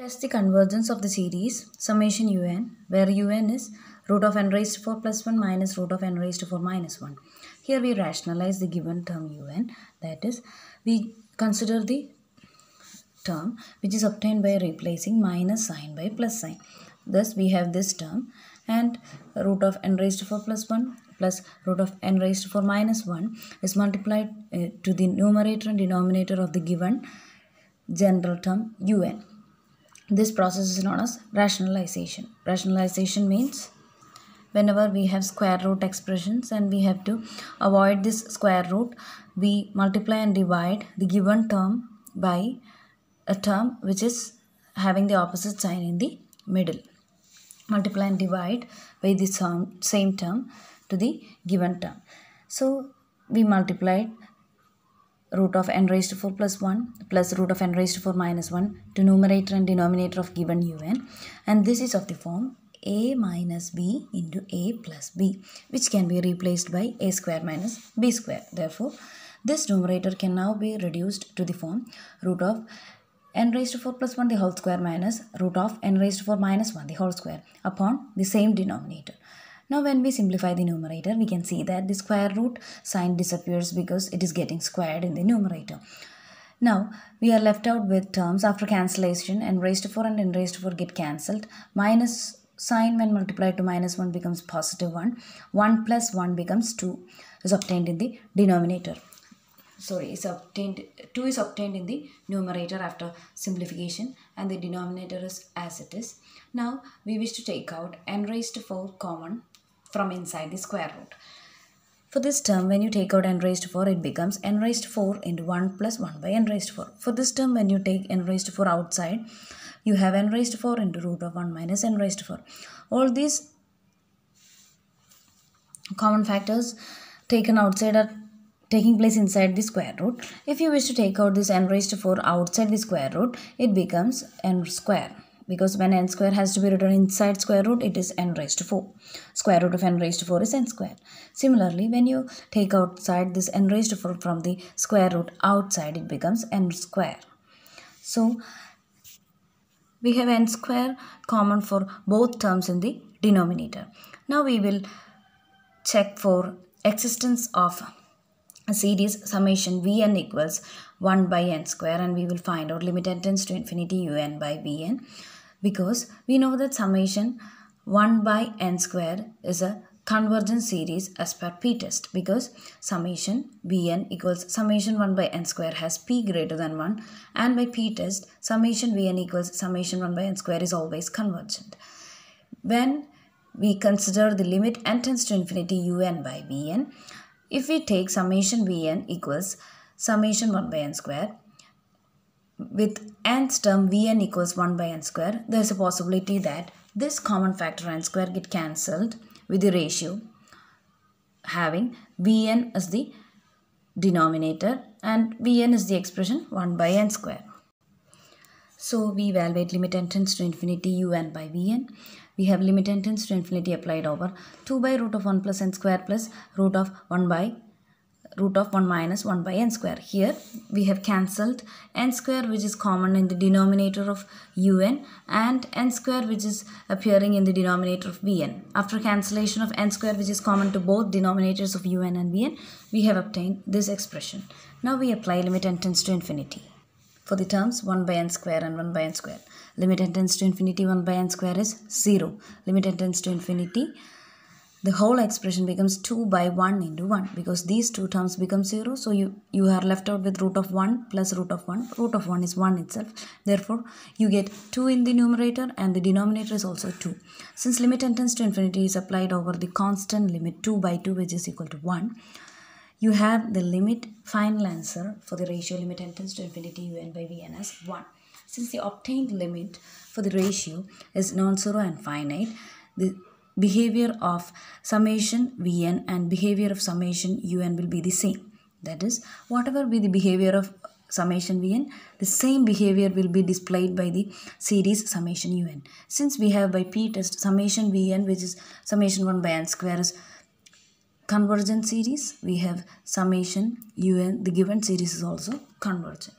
Test the convergence of the series summation un where un is root of n raised to 4 plus 1 minus root of n raised to 4 minus 1. Here we rationalize the given term un that is we consider the term which is obtained by replacing minus sign by plus sign. Thus we have this term and root of n raised to 4 plus 1 plus root of n raised to 4 minus 1 is multiplied uh, to the numerator and denominator of the given general term un. This process is known as rationalization. Rationalization means whenever we have square root expressions and we have to avoid this square root, we multiply and divide the given term by a term which is having the opposite sign in the middle. Multiply and divide by the same term to the given term. So we multiplied root of n raised to 4 plus 1 plus root of n raised to 4 minus 1 to numerator and denominator of given un and this is of the form a minus b into a plus b which can be replaced by a square minus b square. Therefore, this numerator can now be reduced to the form root of n raised to 4 plus 1 the whole square minus root of n raised to 4 minus 1 the whole square upon the same denominator. Now when we simplify the numerator, we can see that the square root sign disappears because it is getting squared in the numerator. Now, we are left out with terms after cancellation and raised to 4 and n raised to 4 get cancelled. Minus sign when multiplied to minus 1 becomes positive 1. 1 plus 1 becomes 2 is obtained in the denominator. Sorry, is obtained 2 is obtained in the numerator after simplification and the denominator is as it is. Now, we wish to take out n raised to 4 common from inside the square root. For this term, when you take out n raised to 4, it becomes n raised to 4 into 1 plus 1 by n raised to 4. For this term, when you take n raised to 4 outside, you have n raised to 4 into root of 1 minus n raised to 4. All these common factors taken outside are taking place inside the square root. If you wish to take out this n raised to 4 outside the square root, it becomes n square because when n square has to be written inside square root it is n raised to 4 square root of n raised to 4 is n square similarly when you take outside this n raised to 4 from the square root outside it becomes n square so we have n square common for both terms in the denominator now we will check for existence of a series summation vn equals 1 by n square and we will find out limit n tends to infinity un by vn because we know that summation 1 by n square is a convergence series as per p-test because summation bn equals summation 1 by n square has p greater than 1 and by p-test summation bn equals summation 1 by n square is always convergent. When we consider the limit n tends to infinity un by bn, if we take summation bn equals summation 1 by n square with nth term vn equals 1 by n square, there is a possibility that this common factor n square get cancelled with the ratio having vn as the denominator and vn is the expression 1 by n square. So we evaluate limit n tends to infinity un by vn. We have limit n tends to infinity applied over 2 by root of 1 plus n square plus root of 1 by root of 1 minus 1 by n square. Here we have cancelled n square which is common in the denominator of un and n square which is appearing in the denominator of bn. After cancellation of n square which is common to both denominators of un and bn, we have obtained this expression. Now we apply limit n tends to infinity for the terms 1 by n square and 1 by n square. Limit n tends to infinity 1 by n square is 0. Limit n tends to infinity the whole expression becomes 2 by 1 into 1 because these two terms become 0 so you you are left out with root of 1 plus root of 1 root of 1 is 1 itself therefore you get 2 in the numerator and the denominator is also 2 since limit n tends to infinity is applied over the constant limit 2 by 2 which is equal to 1 you have the limit final answer for the ratio limit n tends to infinity un by v n as 1 since the obtained limit for the ratio is non-zero and finite the behavior of summation Vn and behavior of summation Un will be the same. That is, whatever be the behavior of summation Vn, the same behavior will be displayed by the series summation Un. Since we have by p test summation Vn which is summation 1 by n square is convergent series, we have summation Un, the given series is also convergent.